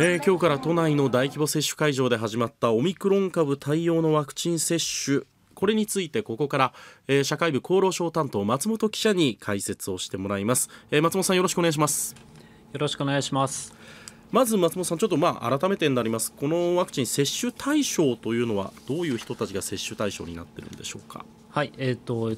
え今日から都内の大規模接種会場で始まったオミクロン株対応のワクチン接種これについてここから、えー、社会部厚労省担当松本記者に解説をしてもらいます、えー、松本さんよろしくお願いしますよろしくお願いしますまず松本さんちょっとまあ改めてになりますこのワクチン接種対象というのはどういう人たちが接種対象になってるんでしょうかはい、えーと、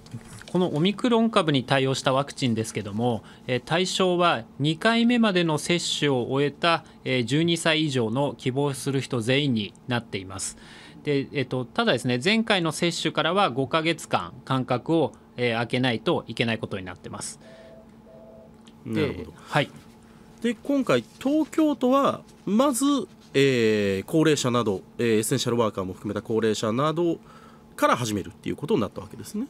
このオミクロン株に対応したワクチンですけども、えー、対象は2回目までの接種を終えた、えー、12歳以上の希望する人全員になっています。でえーと、ただですね前回の接種からは5か月間間隔を、えー、空けないといけないことになってます。なるほど、はい、で今回、東京都はまず、えー、高齢者など、えー、エッセンシャルワーカーも含めた高齢者などから始めるっていうことになったわけですね。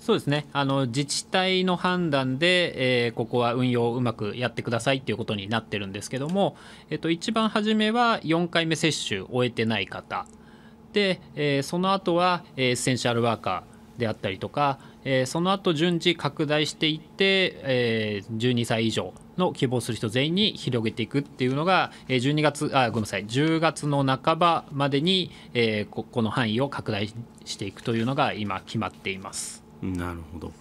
そうですねあの自治体の判断で、えー、ここは運用をうまくやってくださいということになってるんですけども、えっと、一番初めは4回目接種を終えてない方で、えー、その後はエッセンシャルワーカーであったりとかえー、その後順次拡大していって、えー、12歳以上の希望する人全員に広げていくっていうのが12月あごめんなさい10月の半ばまでに、えー、ここの範囲を拡大していくというのが今決まっています。なるほど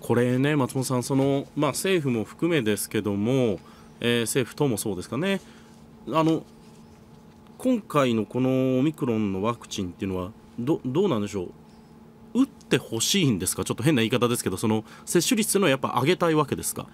これね松本さんその、まあ、政府も含めですけども、えー、政府ともそうですかねあの今回のこのオミクロンのワクチンっていうのはどどうなんでしょう打ってほしいんですか、ちょっと変な言い方ですけど、その接種率というのはやっぱ上げたいわけですか。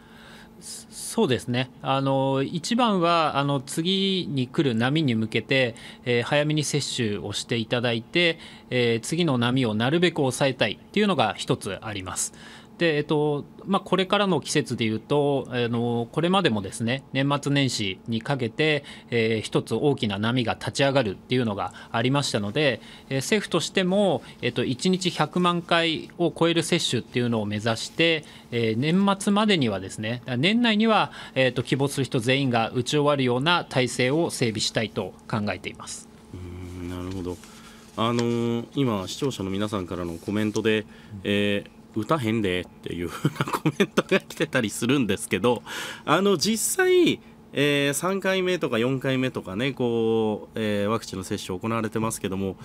そうですねあの一番はあの次に来る波に向けて、えー、早めに接種をしていただいて、えー、次の波をなるべく抑えたいっていうのが一つあります。でえっとまあ、これからの季節でいうと、あのこれまでもですね年末年始にかけて、えー、一つ大きな波が立ち上がるっていうのがありましたので、えー、政府としても、えっと、1日100万回を超える接種っていうのを目指して、えー、年末までにはですね年内には、えっと、希望する人全員が打ち終わるような体制を整備したいと考えています。うんなるほどあの今、視聴者の皆さんからのコメントで、えー歌へんでっていう コメントが来てたりするんですけどあの実際えー、3回目とか4回目とかねこう、えー、ワクチンの接種行われてますけども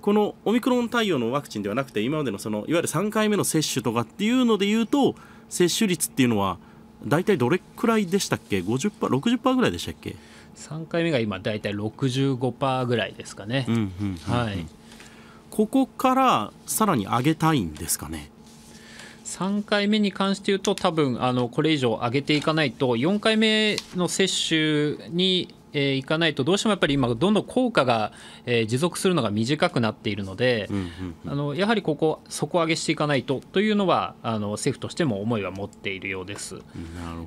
このオミクロン対応のワクチンではなくて今までのそのいわゆる3回目の接種とかっていうので言うと接種率っていうのは大体どれくらいでしたっけ 50%60% ぐらいでしたっけ3回目が今大体65%ぐらいですかね。はいここからさらに上げたいんですかね。3回目に関して言うと多分あのこれ以上上げていかないと4回目の接種にえー、いかないとどうしてもやっぱり今どんどん効果が、えー、持続するのが短くなっているので、あのやはりここ底上げしていかないとというのはあの政府としても思いは持っているようです。なる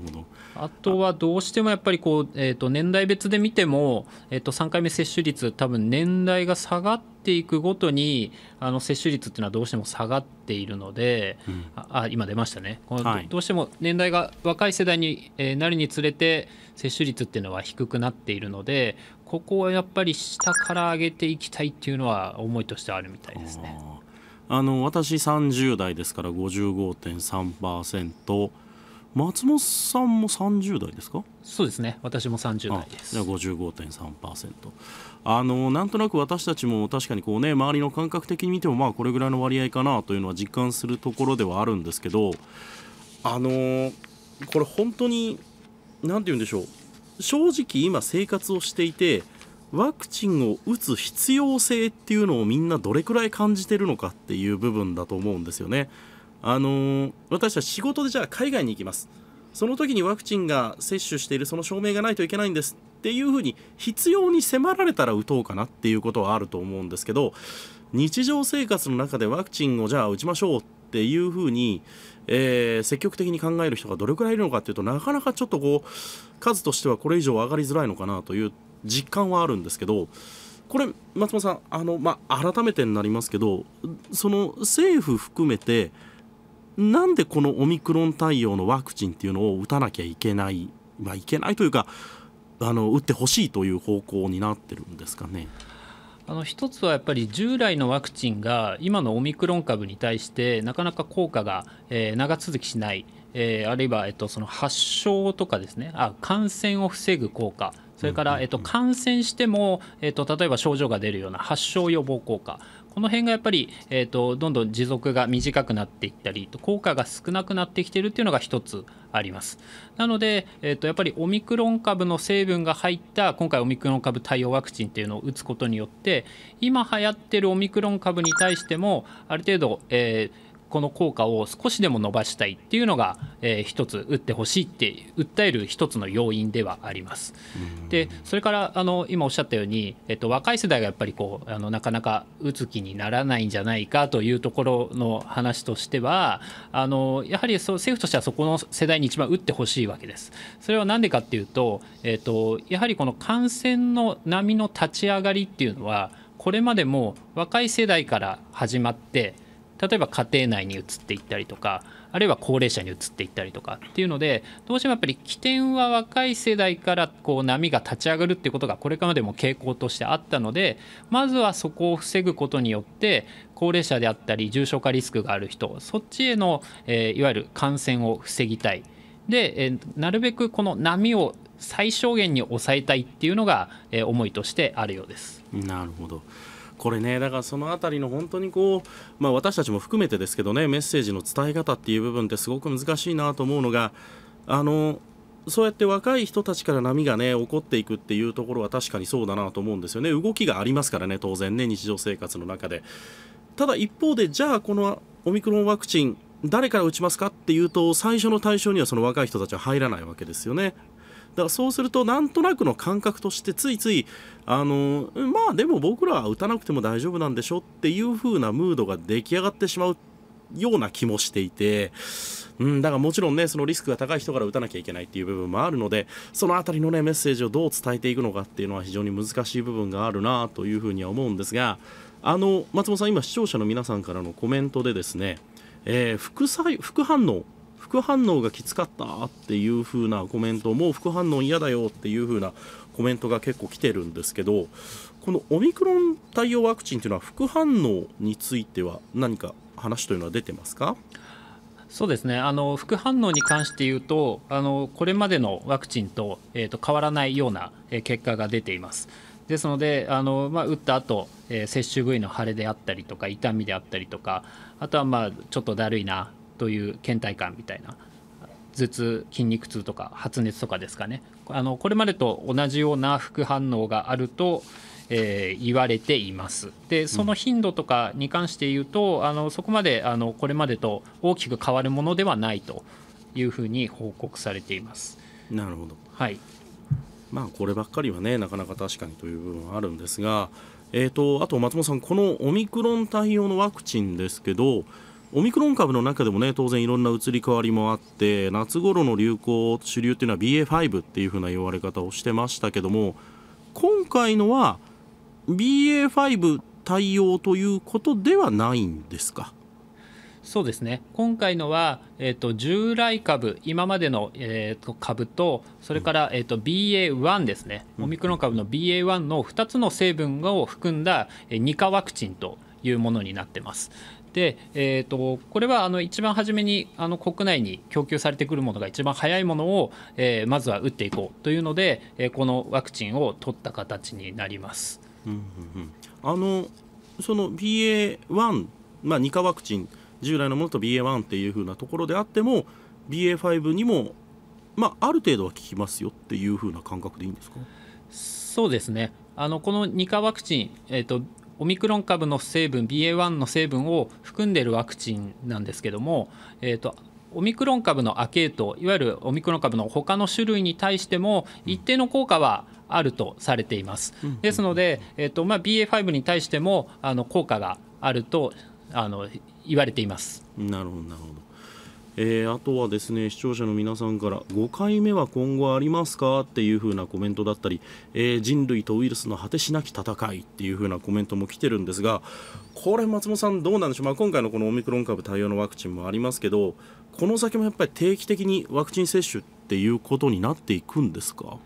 ほどあとはどうしてもやっぱりこう、えー、と年代別で見ても、えー、と3回目接種率多分年代が下がってていくごとにあの接種率っていうのはどうしても下がっているので、うん、あ今出ましたねこの、はい、どうしても年代が若い世代に、えなるにつれて接種率っていうのは低くなっているのでここはやっぱり下から上げていきたいっていうのは思いとしてあるみたいですね。あの私30代ですから55.3%。松本さんも30代ですかそうですね私も30代ですじゃあ55.3%あのなんとなく私たちも確かにこうね周りの感覚的に見てもまあこれぐらいの割合かなというのは実感するところではあるんですけどあのこれ本当にんて言うんでしょう正直今生活をしていてワクチンを打つ必要性っていうのをみんなどれくらい感じてるのかっていう部分だと思うんですよね。あのー、私は仕事でじゃあ海外に行きますその時にワクチンが接種しているその証明がないといけないんですっていうふうに必要に迫られたら打とうかなっていうことはあると思うんですけど日常生活の中でワクチンをじゃあ打ちましょうっていうふうに、えー、積極的に考える人がどれくらいいるのかっていうとなかなかちょっとこう数としてはこれ以上上がりづらいのかなという実感はあるんですけどこれ松本さんあの、まあ、改めてになりますけどその政府含めてなんでこのオミクロン対応のワクチンっていうのを打たなきゃいけない、まあ、いけないというかあの打ってほしいという方向になってるんですかね。あの一つはやっぱり従来のワクチンが今のオミクロン株に対してなかなか効果が、え長続きしない、えー、あるいは、えっと、その発症とかですねあ感染を防ぐ効果それから、えっと、感染しても、えっと、例えば症状が出るような発症予防効果この辺がやっぱり、えーと、どんどん持続が短くなっていったり効果が少なくなってきてるっていうのが一つありますなので、えーと、やっぱりオミクロン株の成分が入った今回オミクロン株対応ワクチンというのを打つことによって今流行ってるオミクロン株に対してもある程度、えーこの効果を少しでも伸ばしたいっていうのが、えー、一つ打ってほしいって訴える一つの要因ではあります。でそれからあの今おっしゃったように、えっと、若い世代がやっぱりこうあのなかなか打つ気にならないんじゃないかというところの話としてはあのやはりそう政府としてはそこの世代に一番打ってほしいわけです。それは何でかっていうと、えっと、やはりこの感染の波の立ち上がりっていうのはこれまでも若い世代から始まって例えば家庭内に移っていったりとかあるいは高齢者に移っていったりとかっていうのでどうしてもやっぱり起点は若い世代からこう波が立ち上がるっていうことがこれからでも傾向としてあったのでまずはそこを防ぐことによって高齢者であったり重症化リスクがある人そっちへの、えー、いわゆる感染を防ぎたい。で、えー、なるべくこの波を最小限に抑えたいっていうのが、えー、思いとしてあるようです。なるほど。これねだからその辺りの本当にこう、まあ、私たちも含めてですけどねメッセージの伝え方っていう部分ってすごく難しいなと思うのがあのそうやって若い人たちから波がね起こっていくっていうところは確かにそうだなと思うんですよね動きがありますからね当然ね日常生活の中でただ一方でじゃあこのオミクロンワクチン誰から打ちますかっていうと最初の対象にはその若い人たちは入らないわけですよねからそうするとなんとなくの感覚としてついついあのまあでも僕らは打たなくても大丈夫なんでしょっていう風なムードが出来上がってしまうような気もしていて、うん、だからもちろんね、そのリスクが高い人から打たなきゃいけないっていう部分もあるので、そのあたりのね、メッセージをどう伝えていくのかっていうのは非常に難しい部分があるなというふうには思うんですが、あの、松本さん、今視聴者の皆さんからのコメントでですね、えー、副作用、副反応副反応がきつかったっていう風なコメントもう副反応嫌だよっていう風なコメントが結構来てるんですけどこのオミクロン対応ワクチンというのは副反応については何か話というのは出てますかそうですねあの副反応に関して言うとあのこれまでのワクチンと,、えー、と変わらないような結果が出ています。ですのであの、まあ、打った後、えー、接種部位の腫れであったりとか痛みであったりとかあとはまあちょっとだるいなという倦怠感みたいな頭痛筋肉痛とか発熱とかですかねあのこれまでと同じような副反応があると、えー、言われていますでその頻度とかに関して言うと、うん、あのそこまであのこれまでと大きく変わるものではないというふうに報告されていますなるほど、はいまあ、こればっかりはねなかなか確かにという部分はあるんですが、えーと、とあと松本さんこのオミクロン対応のワクチンですけどオミクロン株の中でもね当然いろんな移り変わりもあって夏頃の流行主流っていうのは BA.5 っていう風な言われ方をしてましたけども今回のは BA.5 対応ということではないんですかそうですね今回のは、えーと、従来株、今までの、えーと、株と、それから、うん、えーと BA.1 ですね、オミクロン株の BA.1 の2つの成分を含んだ、えー、2価ワクチンというものになってます。で、えーと、これはあの一番初めにあの国内に供給されてくるものが一番早いものを、えー、まずは打っていこうというので、えー、このワクチンを取った形になります。うんうんうん、あのその BA1、まあ、2価ワクチン従来のものと BA1 っていうふうなところであっても BA5 にも、まあ、ある程度は効きますよっていうふうな感覚でいいんですかそうですねあのこの2価ワクチン、えーとオミクロン株の成分 BA.1 の成分を含んでいるワクチンなんですけども、えーと、オミクロン株のアケートいわゆるオミクロン株の他の種類に対しても一定の効果はあるとされています。うん、ですので、えーとまあ、BA.5 に対してもあの効果があるとあの言われています。なるほどなるほどえー、あとはですね視聴者の皆さんから5回目は今後ありますかっていう風なコメントだったり、えー、人類とウイルスの果てしなき戦いっていう風なコメントも来てるんですがこれ松本さんどうなんでしょう、まあ、今回のこのオミクロン株対応のワクチンもありますけどこの先もやっぱり定期的にワクチン接種っていうことになっていくんですか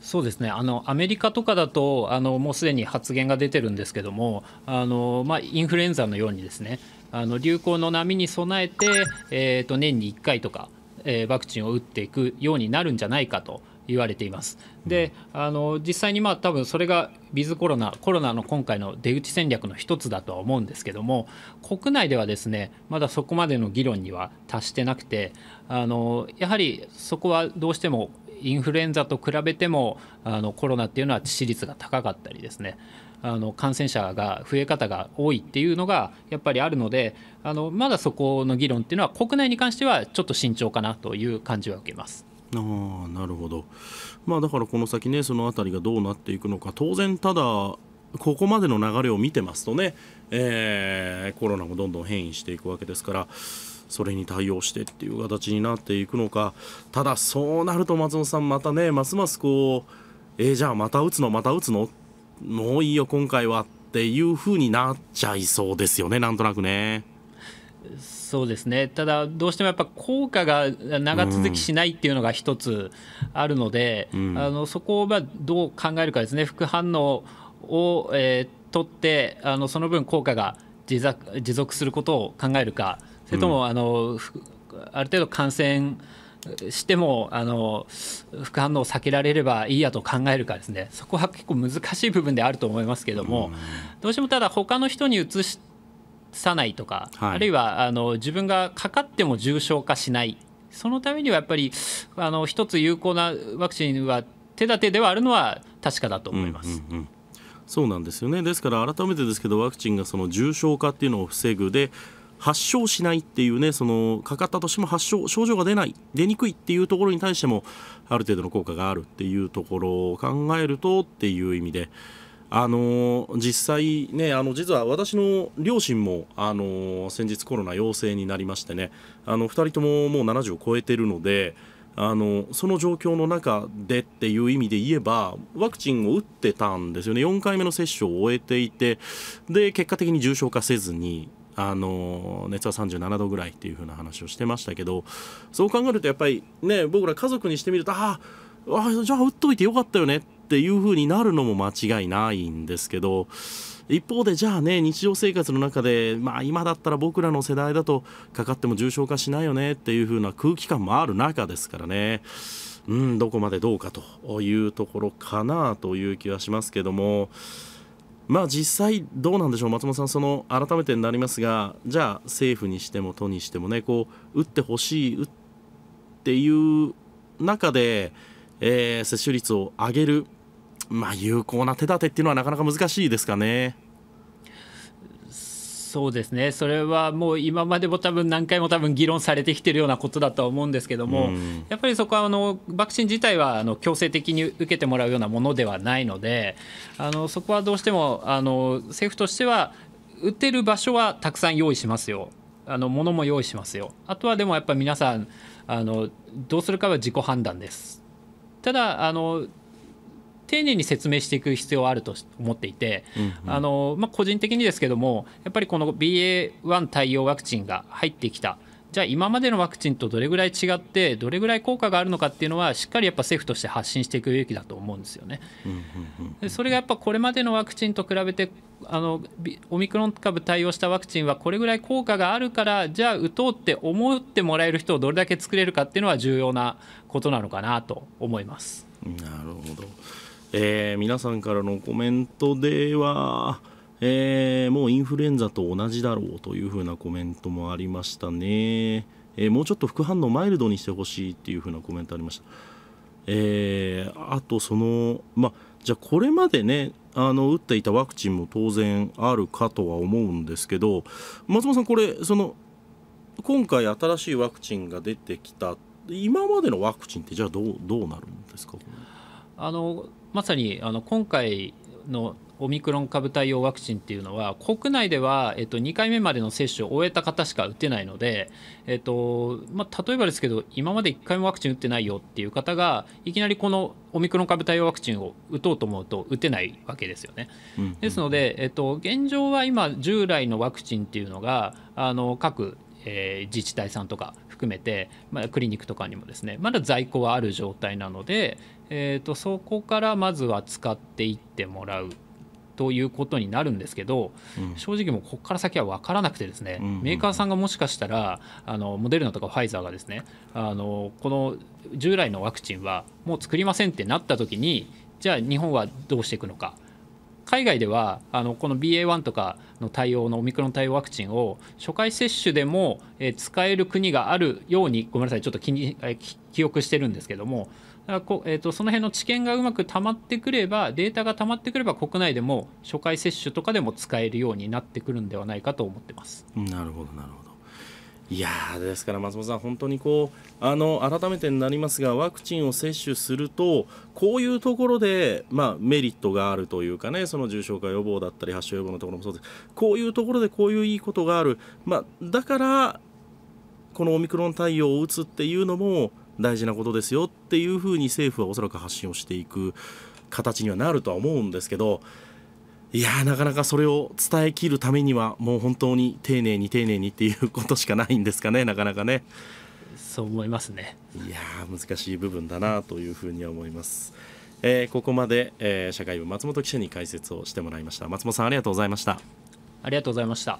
そうですねあのアメリカとかだとあのもうすでに発言が出てるんですけどもあの、まあ、インフルエンザのようにですねあの流行の波に備えて、えー、と年に1回とか、えー、ワクチンを打っていくようになるんじゃないかと言われています。で、あの実際にまあ多分それがウィズコロナ、コロナの今回の出口戦略の一つだとは思うんですけども、国内ではですね、まだそこまでの議論には達してなくて、あのやはりそこはどうしてもインフルエンザと比べてもあのコロナっていうのは致死率が高かったりですね。あの感染者が増え方が多いっていうのがやっぱりあるのであのまだそこの議論っていうのは国内に関してはちょっと慎重かなという感じは受けます。あなるほど、まあ、だからこの先ねその辺りがどうなっていくのか当然ただここまでの流れを見てますとね、えー、コロナもどんどん変異していくわけですからそれに対応してっていう形になっていくのかただそうなると松本さんまたねますますこうえー、じゃあまた打つのまた打つのっもういいよ今回はっていう風になっちゃいそうですよねなんとなくね。そうですねただ、どうしてもやっぱ効果が長続きしないっていうのが一つあるので、うん、あのそこをまどう考えるかですね、副反応を、えー、取ってあの、その分効果が持続することを考えるか、それとも、うん、あのある程度感染してもあの副反応を避けられればいいやと考えるかですねそこは結構難しい部分であると思いますけども、どうしてもただ他の人にうつさないとか、はい、あるいはあの自分がかかっても重症化しないそのためにはやっぱりあの一つ有効なワクチンは手立てではあるのは確かだと思います。うんうんうんそうなんですよねですから改めてですけどワクチンがその重症化っていうのを防ぐで発症しないっていうねそのかかったとしても発症症状が出ない出にくいっていうところに対してもある程度の効果があるっていうところを考えるとっていう意味で。あの実際ね、あの実は私の両親も、あの先日コロナ陽性になりましてね、あの2人とももう70を超えてるので、あのその状況の中でっていう意味で言えばワクチンを打ってたんですよね4回目の接種を終えていてで結果的に重症化せずにあの熱は37度ぐらいっていう風な話をしてましたけどそう考えるとやっぱりね僕ら家族にしてみるとああじゃあ打っといてよかったよねっていう風になるのも間違いないんですけど一方でじゃあね日常生活の中でまあ今だったら僕らの世代だとかかっても重症化しないよねっていう風な空気感もある中ですからね。うん、どこまでどうかというところかなという気はしますけども、まあ、実際、どうなんでしょう、松本さん、その改めてになりますが、じゃあ、政府にしても都にしてもね、こう打ってほしい、打っていう中で、えー、接種率を上げる、まあ、有効な手立てっていうのは、なかなか難しいですかね。そうですね、それはもう今までも多分何回も多分議論されてきてるようなことだとは思うんですけども、うん、やっぱりそこはあのワクチン自体はあの強制的に受けてもらうようなものではないので、あのそこはどうしてもあの政府としては、打てる場所はたくさん用意しますよ、あの物も用意しますよ、あとはでもやっぱり皆さんあの、どうするかは自己判断です。ただあの丁寧に説明していく必要はあると思っていて、あのま個人的にですけどもやっぱりこの BA.1 対応ワクチンが入ってきたじゃあ今までのワクチンとどれぐらい違ってどれぐらい効果があるのかっていうのはしっかりやっぱ政府として発信していくべきだと思うんですよね。でそれがやっぱこれまでのワクチンと比べてあのオミクロン株対応したワクチンはこれぐらい効果があるからじゃあ打とうって思ってもらえる人をどれだけ作れるかっていうのは重要なことなのかなと思います。なるほどえー、皆さんからのコメントでは、えー、もうインフルエンザと同じだろうというふうなコメントもありましたね、えー、もうちょっと副反応マイルドにしてほしいっていうふうなコメントありました、えー、あとそのまじゃあこれまでねあの打っていたワクチンも当然あるかとは思うんですけど松本さんこれその今回新しいワクチンが出てきた今までのワクチンってじゃあどうどうなるんですかあのまさにあの今回のオミクロン株対応ワクチンっていうのは国内では、えっと、2回目までの接種を終えた方しか打てないので、えっとまあ、例えばですけど今まで1回もワクチン打ってないよっていう方がいきなりこのオミクロン株対応ワクチンを打とうと思うと打てないわけですよね。ですので、えっと、現状は今従来のワクチンっていうのがあの各えー、自治体さんとか含めて、まあ、クリニックとかにもですねまだ在庫はある状態なので、えーと、そこからまずは使っていってもらうということになるんですけど、うん、正直もうここから先は分からなくてですね、うんうんうん、メーカーさんがもしかしたらあのモデルナとかファイザーがですねあのこの従来のワクチンはもう作りませんってなった時にじゃあ日本はどうしていくのか。海外ではあのこの BA.1 とかの対応のオミクロン対応ワクチンを初回接種でも、え使える国があるようにごめんなさいちょっと気に記憶してるんですけどもこえーと、その辺の知見がうまくたまってくればデータがたまってくれば国内でも初回接種とかでも使えるようになってくるんではないかと思ってます。なるほどなるほどいやですから松本さん、本当にこうあの改めてになりますがワクチンを接種するとこういうところで、まあ、メリットがあるというかねその重症化予防だったり発症予防のところもそうですこういうところでこういういいことがある、まあ、だからこのオミクロン対応を打つっていうのも大事なことですよっていうふうに政府はおそらく発信をしていく形にはなるとは思うんですけどいやなかなかそれを伝えきるためにはもう本当に丁寧に丁寧にっていうことしかないんですかね なかなかねそう思いますねいや難しい部分だなというふうには思います、えー、ここまで、えー、社会部松本記者に解説をしてもらいました松本さんありがとうございましたありがとうございました